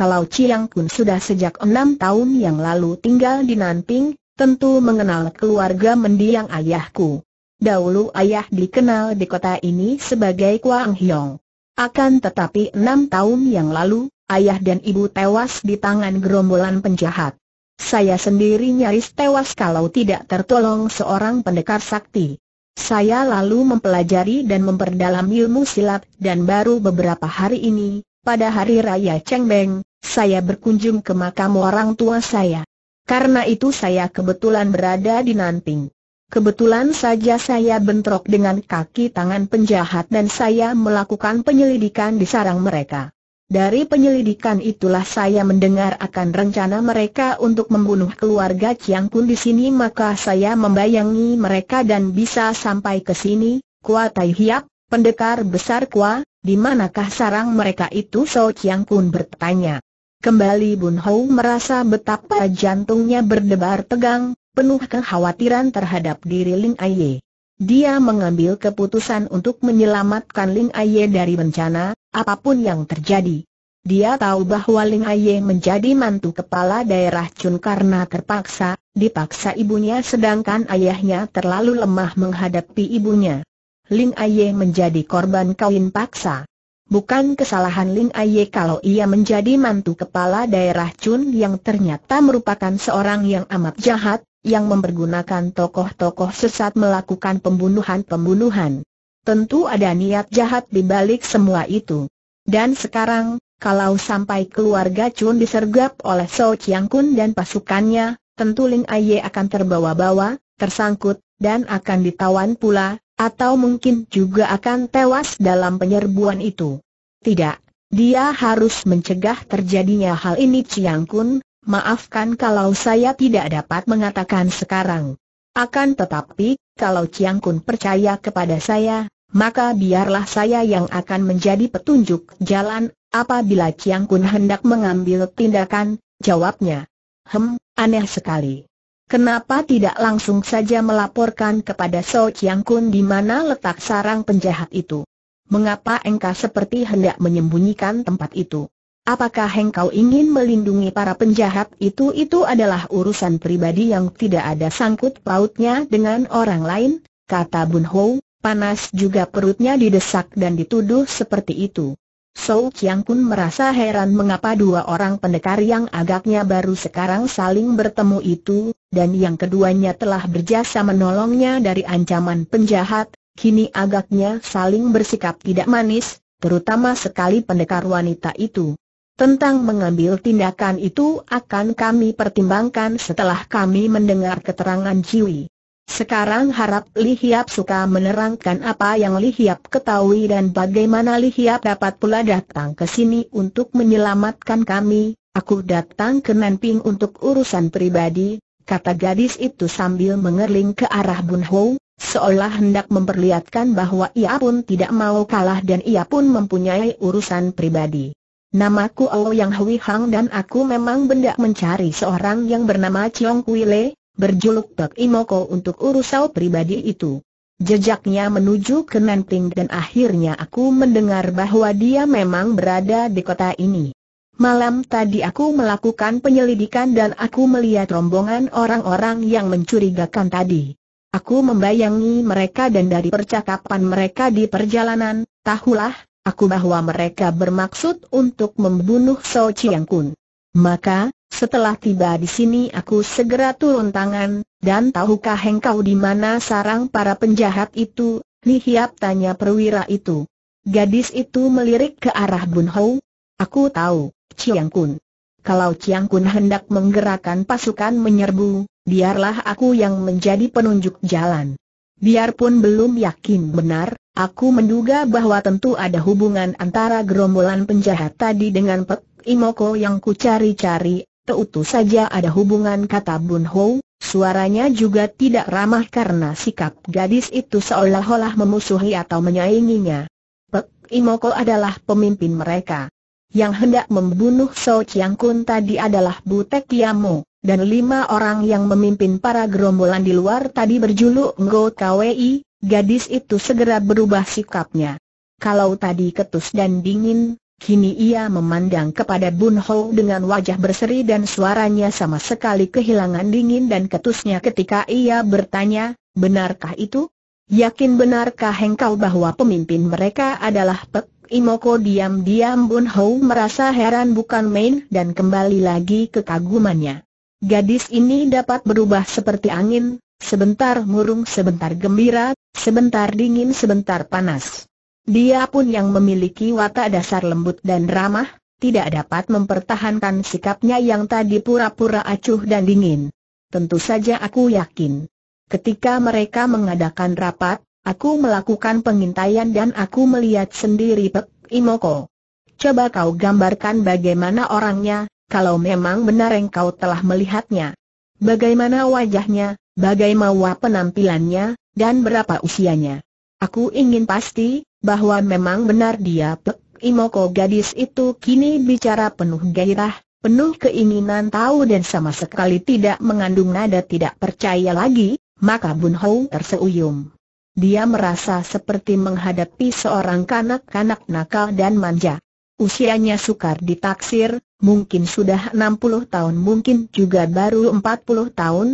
kalau Chiang Kun sudah sejak enam tahun yang lalu tinggal di Nanping, tentu mengenal keluarga mendiang ayahku. Dahulu ayah dikenal di kota ini sebagai Kuang Hyong. Akan tetapi enam tahun yang lalu, ayah dan ibu tewas di tangan gerombolan penjahat. Saya sendiri nyaris tewas kalau tidak tertolong seorang pendekar sakti. Saya lalu mempelajari dan memperdalam ilmu silat dan baru beberapa hari ini, pada hari raya Cengbeng, saya berkunjung ke makam orang tua saya. Karena itu saya kebetulan berada di Nanting. Kebetulan saja saya bentrok dengan kaki tangan penjahat dan saya melakukan penyelidikan di sarang mereka. Dari penyelidikan itulah saya mendengar akan rencana mereka untuk membunuh keluarga Chiang Kun di sini maka saya membayangi mereka dan bisa sampai ke sini, Kua Tai Hiap, pendekar besar Kua, di manakah sarang mereka itu So Chiang Kun bertanya. Kembali Bun Hou merasa betapa jantungnya berdebar tegang, penuh kekhawatiran terhadap diri Ling Aye. Dia mengambil keputusan untuk menyelamatkan Ling Aye dari bencana, apapun yang terjadi. Dia tahu bahwa Ling Aye menjadi mantu kepala daerah Chun karena terpaksa, dipaksa ibunya sedangkan ayahnya terlalu lemah menghadapi ibunya. Ling Aye menjadi korban kawin paksa. Bukan kesalahan Ling Aye kalau ia menjadi mantu kepala daerah Chun yang ternyata merupakan seorang yang amat jahat, yang mempergunakan tokoh-tokoh sesat melakukan pembunuhan-pembunuhan. Tentu ada niat jahat di balik semua itu. Dan sekarang, kalau sampai keluarga Chun disergap oleh So Chiang Kun dan pasukannya, tentu Ling Aye akan terbawa-bawa, tersangkut, dan akan ditawan pula, atau mungkin juga akan tewas dalam penyerbuan itu. Tidak, dia harus mencegah terjadinya hal ini Chiang Kun, maafkan kalau saya tidak dapat mengatakan sekarang. Akan tetapi, kalau Chiang Kun percaya kepada saya, maka biarlah saya yang akan menjadi petunjuk jalan, apabila Chiang Kun hendak mengambil tindakan, jawabnya. Hem, aneh sekali. Kenapa tidak langsung saja melaporkan kepada So Chiang Kun di mana letak sarang penjahat itu? Mengapa engkau seperti hendak menyembunyikan tempat itu? Apakah engkau ingin melindungi para penjahat itu? Itu adalah urusan pribadi yang tidak ada sangkut pautnya dengan orang lain, kata Bun Ho, panas juga perutnya didesak dan dituduh seperti itu. Sou Chiang Kun merasa heran mengapa dua orang pendekar yang agaknya baru sekarang saling bertemu itu, dan yang keduanya telah berjasa menolongnya dari ancaman penjahat, kini agaknya saling bersikap tidak manis, terutama sekali pendekar wanita itu. Tentang mengambil tindakan itu akan kami pertimbangkan setelah kami mendengar keterangan Jiwi. Sekarang harap Li Hiap suka menerangkan apa yang Li Hiap ketahui dan bagaimana Li Hiap dapat pula datang ke sini untuk menyelamatkan kami. Aku datang ke Nanping untuk urusan pribadi, kata gadis itu sambil mengerling ke arah Bun Ho, seolah hendak memperlihatkan bahwa ia pun tidak mau kalah dan ia pun mempunyai urusan pribadi. Namaku Ouyang Hui Hang dan aku memang benda mencari seorang yang bernama Chiong Kui Le, berjuluk Tok Imoko untuk urusau pribadi itu. Jejaknya menuju ke Nanting dan akhirnya aku mendengar bahwa dia memang berada di kota ini. Malam tadi aku melakukan penyelidikan dan aku melihat rombongan orang-orang yang mencurigakan tadi. Aku membayangi mereka dan dari percakapan mereka di perjalanan, tahulah aku bahwa mereka bermaksud untuk membunuh So Chiang Kun. Maka, setelah tiba di sini aku segera turun tangan, dan tahukah engkau di mana sarang para penjahat itu? Li Hiap tanya perwira itu. Gadis itu melirik ke arah Bun Hou. Aku tahu, Chiang Kun. Kalau Chiang Kun hendak menggerakkan pasukan menyerbu, biarlah aku yang menjadi penunjuk jalan. Biarpun belum yakin benar, aku menduga bahwa tentu ada hubungan antara gerombolan penjahat tadi dengan Pek Imoko yang ku cari-cari, Teutu saja ada hubungan kata Bun Ho, suaranya juga tidak ramah karena sikap gadis itu seolah-olah memusuhi atau menyainginya. Pek Imoko adalah pemimpin mereka. Yang hendak membunuh So Chiang Kun tadi adalah Butek Yamo, dan lima orang yang memimpin para gerombolan di luar tadi berjuluk Ngo Kwi, gadis itu segera berubah sikapnya. Kalau tadi ketus dan dingin, Kini ia memandang kepada Bun Ho dengan wajah berseri dan suaranya sama sekali kehilangan dingin dan ketusnya ketika ia bertanya, benarkah itu? Yakin benarkah engkau bahwa pemimpin mereka adalah Pek Imoko diam-diam Bun Ho merasa heran bukan main dan kembali lagi ke kagumannya. Gadis ini dapat berubah seperti angin, sebentar murung sebentar gembira, sebentar dingin sebentar panas. Dia pun yang memiliki watak dasar lembut dan ramah, tidak dapat mempertahankan sikapnya yang tadi pura-pura acuh dan dingin. Tentu saja aku yakin. Ketika mereka mengadakan rapat, aku melakukan pengintaian dan aku melihat sendiri Pek Imoko. Coba kau gambarkan bagaimana orangnya, kalau memang benar engkau telah melihatnya. Bagaimana wajahnya, bagaimana penampilannya, dan berapa usianya. Aku ingin pasti, bahwa memang benar dia Pek Imoko gadis itu kini bicara penuh gairah, penuh keinginan tahu dan sama sekali tidak mengandung nada tidak percaya lagi, maka Bun Hou terseuyum. Dia merasa seperti menghadapi seorang kanak-kanak nakal dan manja. Usianya sukar ditaksir, mungkin sudah 60 tahun mungkin juga baru 40 tahun.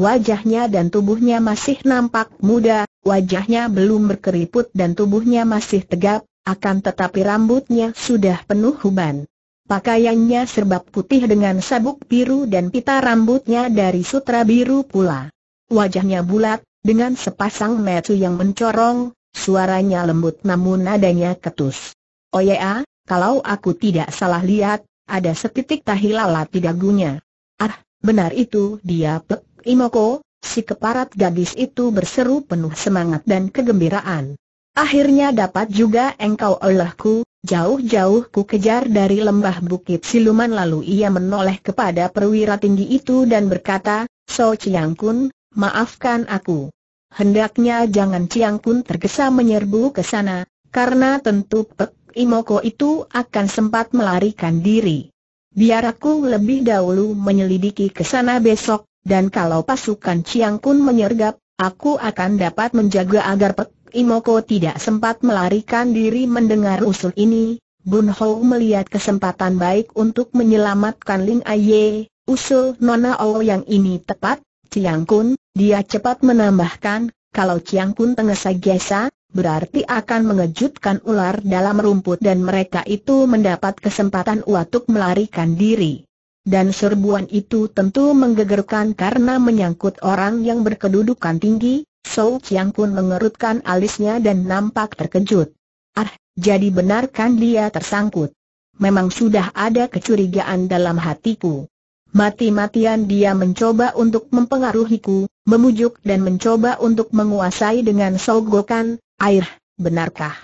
Wajahnya dan tubuhnya masih nampak muda, wajahnya belum berkeriput dan tubuhnya masih tegap, akan tetapi rambutnya sudah penuh huban. Pakaiannya serba putih dengan sabuk biru dan pita rambutnya dari sutra biru pula. Wajahnya bulat, dengan sepasang mata yang mencorong, suaranya lembut namun nadanya ketus. Oh ya, kalau aku tidak salah lihat, ada setitik tahi lalat di dagunya. Ah, benar itu dia Pek Imoko, Si keparat gadis itu berseru penuh semangat dan kegembiraan. Akhirnya dapat juga engkau olehku, jauh-jauh ku kejar dari lembah bukit siluman lalu ia menoleh kepada perwira tinggi itu dan berkata, So Chiang Kun, maafkan aku. Hendaknya jangan Chiang Kun tergesa menyerbu ke sana, karena tentu Pek Imoko itu akan sempat melarikan diri. Biar aku lebih dahulu menyelidiki ke sana besok, dan kalau pasukan Chiang Kun menyergap, aku akan dapat menjaga agar Pek Imoko tidak sempat melarikan diri mendengar usul ini. Bun Ho melihat kesempatan baik untuk menyelamatkan Ling Aye, usul Nona O yang ini tepat, Chiang Kun, dia cepat menambahkan, kalau Chiang Kun tengesa gesa, berarti akan mengejutkan ular dalam rumput dan mereka itu mendapat kesempatan untuk melarikan diri. Dan serbuan itu tentu menggegerkan karena menyangkut orang yang berkedudukan tinggi, So Chiang pun mengerutkan alisnya dan nampak terkejut. Ah, jadi benarkan dia tersangkut. Memang sudah ada kecurigaan dalam hatiku. Mati-matian dia mencoba untuk mempengaruhiku, memujuk dan mencoba untuk menguasai dengan sogokan, air, benarkah?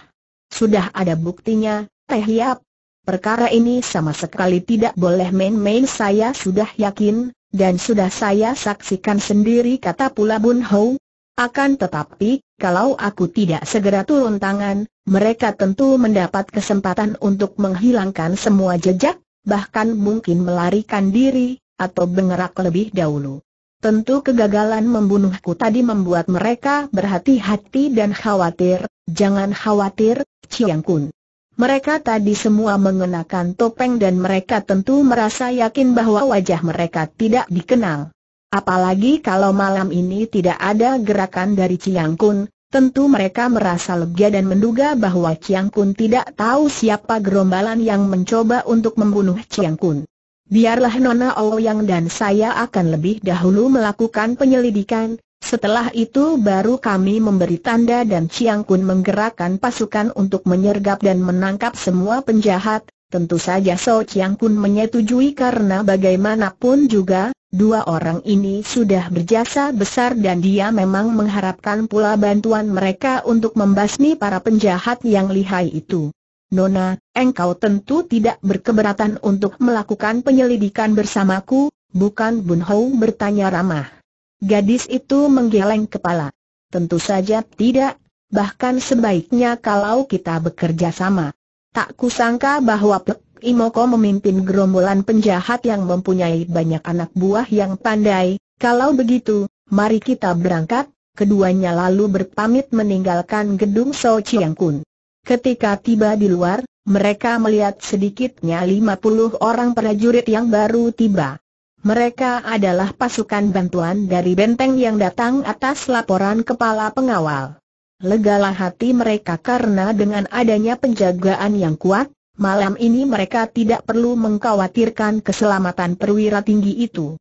Sudah ada buktinya, Teh Yap, Perkara ini sama sekali tidak boleh main-main saya sudah yakin, dan sudah saya saksikan sendiri kata pula Bun Hou. Akan tetapi, kalau aku tidak segera turun tangan, mereka tentu mendapat kesempatan untuk menghilangkan semua jejak, bahkan mungkin melarikan diri, atau bergerak lebih dahulu. Tentu kegagalan membunuhku tadi membuat mereka berhati-hati dan khawatir, jangan khawatir, Chiang Kun. Mereka tadi semua mengenakan topeng dan mereka tentu merasa yakin bahwa wajah mereka tidak dikenal. Apalagi kalau malam ini tidak ada gerakan dari Chiang Kun, tentu mereka merasa lega dan menduga bahwa Chiang Kun tidak tahu siapa gerombalan yang mencoba untuk membunuh Chiang Kun. Biarlah Nona Ouyang dan saya akan lebih dahulu melakukan penyelidikan, setelah itu baru kami memberi tanda dan Chiang Kun menggerakkan pasukan untuk menyergap dan menangkap semua penjahat, tentu saja So Chiang Kun menyetujui karena bagaimanapun juga, dua orang ini sudah berjasa besar dan dia memang mengharapkan pula bantuan mereka untuk membasmi para penjahat yang lihai itu. Nona, engkau tentu tidak berkeberatan untuk melakukan penyelidikan bersamaku, bukan Bun Hou bertanya ramah. Gadis itu menggeleng kepala. Tentu saja tidak, bahkan sebaiknya kalau kita bekerja sama. Tak kusangka bahwa Pek Imoko memimpin gerombolan penjahat yang mempunyai banyak anak buah yang pandai. Kalau begitu, mari kita berangkat. Keduanya lalu berpamit meninggalkan gedung So Chiang Kun. Ketika tiba di luar, mereka melihat sedikitnya 50 orang prajurit yang baru tiba. Mereka adalah pasukan bantuan dari benteng yang datang atas laporan kepala pengawal. Legalah hati mereka karena dengan adanya penjagaan yang kuat, malam ini mereka tidak perlu mengkhawatirkan keselamatan perwira tinggi itu.